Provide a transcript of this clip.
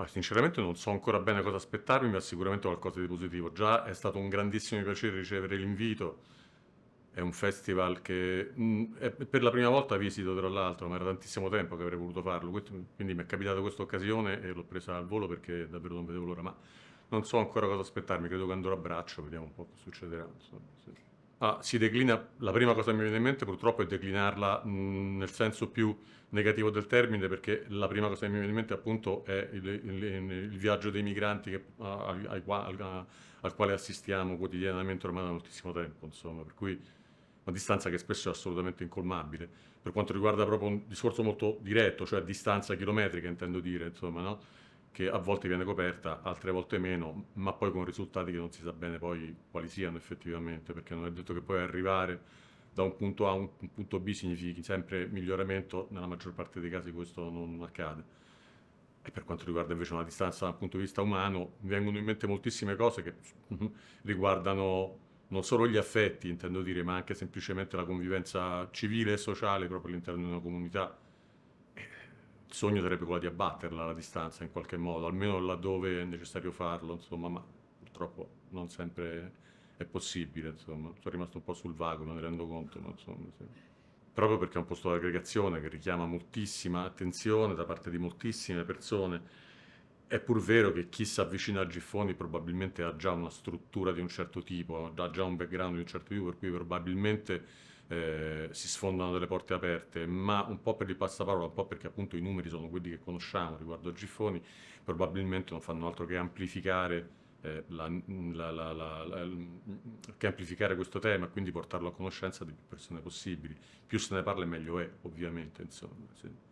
Allora, ah, sinceramente non so ancora bene cosa aspettarmi, ma sicuramente qualcosa di positivo. Già è stato un grandissimo piacere ricevere l'invito. È un festival che mh, mm, è- per la prima volta visito, tra l'altro, ma era tantissimo tempo che avrei voluto farlo. Quindi mi è capitata questa occasione e l'ho presa al volo perché davvero non vedevo l'ora, ma non so ancora cosa aspettarmi. Credo che andrò a braccio, vediamo un po' cosa succederà. insomma, sì. Ah, si declina, la prima cosa che mi viene in mente purtroppo è declinarla mh, nel senso più negativo del termine perché la prima cosa che mi viene in mente appunto è il, il, il viaggio dei migranti che, a, ai, a, al quale assistiamo quotidianamente ormai da moltissimo tempo, insomma, per cui una distanza che spesso è assolutamente incolmabile. Per quanto riguarda proprio un discorso molto diretto, cioè distanza chilometrica intendo dire, insomma, no? che a volte viene coperta, altre volte meno, ma poi con risultati che non si sa bene poi quali siano effettivamente, perché non è detto che poi arrivare da un punto A a un punto B significhi sempre miglioramento, nella maggior parte dei casi questo non accade. E per quanto riguarda invece una distanza dal punto di vista umano, mi vengono in mente moltissime cose che riguardano non solo gli affetti, intendo dire, ma anche semplicemente la convivenza civile e sociale proprio all'interno di una comunità il sogno sarebbe quello di abbatterla la distanza in qualche modo, almeno laddove è necessario farlo, insomma, ma purtroppo non sempre è possibile, insomma. Sono rimasto un po' sul vago, me ne rendo conto, ma insomma, sì. Proprio perché è un posto di aggregazione che richiama moltissima attenzione da parte di moltissime persone. È pur vero che chi si avvicina a Giffoni probabilmente ha già una struttura di un certo tipo, ha già un background di un certo tipo, per cui probabilmente eh, si sfondano delle porte aperte, ma un po' per il passaparola, un po' perché appunto i numeri sono quelli che conosciamo riguardo a Giffoni, probabilmente non fanno altro che amplificare, eh, la, la, la, che amplificare questo tema e quindi portarlo a conoscenza di più persone possibili. Più se ne parla meglio è, ovviamente. Insomma, sì.